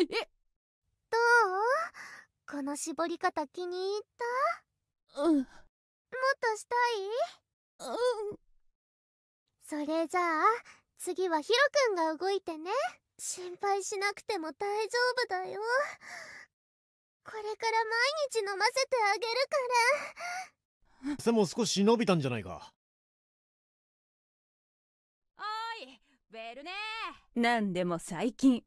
えどうこの絞り方気に入ったうんもっとしたいうんそれじゃあ次はヒロくんが動いてね心配しなくても大丈夫だよこれから毎日飲ませてあげるから背も少し伸びたんじゃないかおいベルネー何でも最近